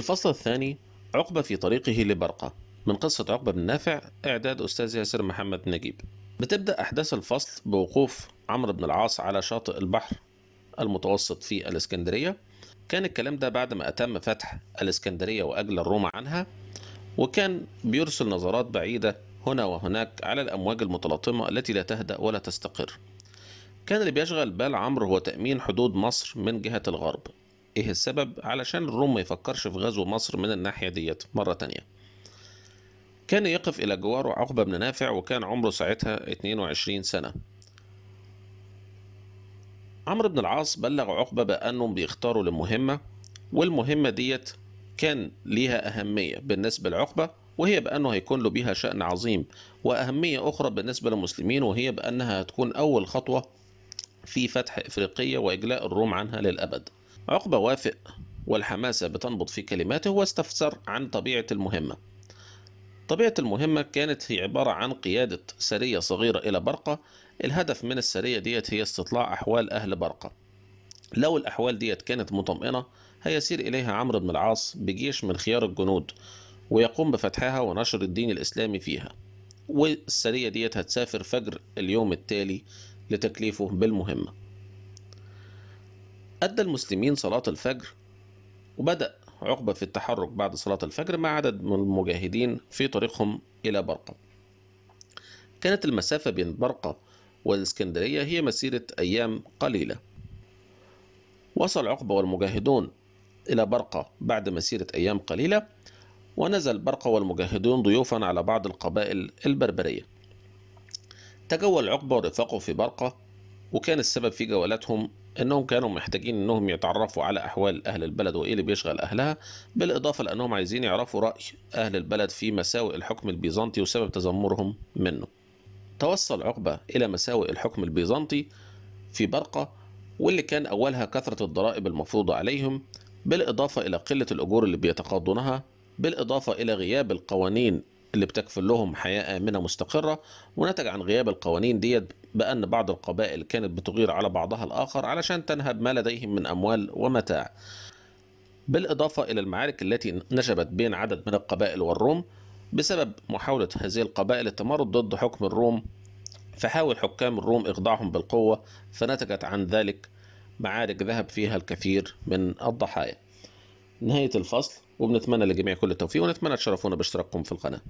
الفصل الثاني عقبة في طريقه لبرقة من قصة عقبة بن نافع إعداد أستاذ ياسر محمد نجيب بتبدأ أحداث الفصل بوقوف عمرو بن العاص على شاطئ البحر المتوسط في الإسكندرية كان الكلام ده بعد ما أتم فتح الإسكندرية وأجل الروم عنها وكان بيرسل نظرات بعيدة هنا وهناك على الأمواج المتلاطمة التي لا تهدأ ولا تستقر كان اللي بيشغل بال عمرو هو تأمين حدود مصر من جهة الغرب ايه السبب علشان الروم ما يفكرش في غزو مصر من الناحية ديت مرة تانية كان يقف إلى جواره عقبة بن نافع وكان عمره ساعتها 22 سنة عمرو بن العاص بلغ عقبة بأنهم بيختاروا للمهمة والمهمة ديت كان ليها أهمية بالنسبة لعقبة وهي بأنه هيكون له بيها شأن عظيم وأهمية أخرى بالنسبة للمسلمين وهي بأنها هتكون أول خطوة في فتح إفريقية وإجلاء الروم عنها للأبد عقبة وافق والحماسة بتنبض في كلماته واستفسر عن طبيعة المهمة طبيعة المهمة كانت هي عبارة عن قيادة سرية صغيرة إلى برقة الهدف من السرية ديت هي استطلاع أحوال أهل برقة لو الأحوال ديت كانت مطمئنة هيسير إليها عمرو بن العاص بجيش من خيار الجنود ويقوم بفتحها ونشر الدين الإسلامي فيها والسرية ديت هتسافر فجر اليوم التالي لتكليفه بالمهمة أدى المسلمين صلاة الفجر وبدأ عقبة في التحرك بعد صلاة الفجر مع عدد من المجاهدين في طريقهم إلى برقة كانت المسافة بين برقة والإسكندرية هي مسيرة أيام قليلة وصل عقبة والمجاهدون إلى برقة بعد مسيرة أيام قليلة ونزل برقة والمجاهدون ضيوفا على بعض القبائل البربرية تجول عقبة ورفاقه في برقة وكان السبب في جولاتهم انهم كانوا محتاجين انهم يتعرفوا على احوال اهل البلد وايه اللي بيشغل اهلها بالاضافه لانهم عايزين يعرفوا راي اهل البلد في مساوئ الحكم البيزنطي وسبب تذمرهم منه توصل عقبه الى مساوئ الحكم البيزنطي في برقه واللي كان اولها كثره الضرائب المفروضه عليهم بالاضافه الى قله الاجور اللي بيتقاضونها بالاضافه الى غياب القوانين اللي بتكفل لهم حياة آمنة مستقرة ونتج عن غياب القوانين ديت بأن بعض القبائل كانت بتغير على بعضها الآخر علشان تنهب ما لديهم من أموال ومتاع بالإضافة إلى المعارك التي نشبت بين عدد من القبائل والروم بسبب محاولة هذه القبائل التمرد ضد حكم الروم فحاول حكام الروم إخضاعهم بالقوة فنتجت عن ذلك معارك ذهب فيها الكثير من الضحايا نهاية الفصل وبنتمنى للجميع كل التوفيق ونتمنى تشرفونا باشتراككم في القناة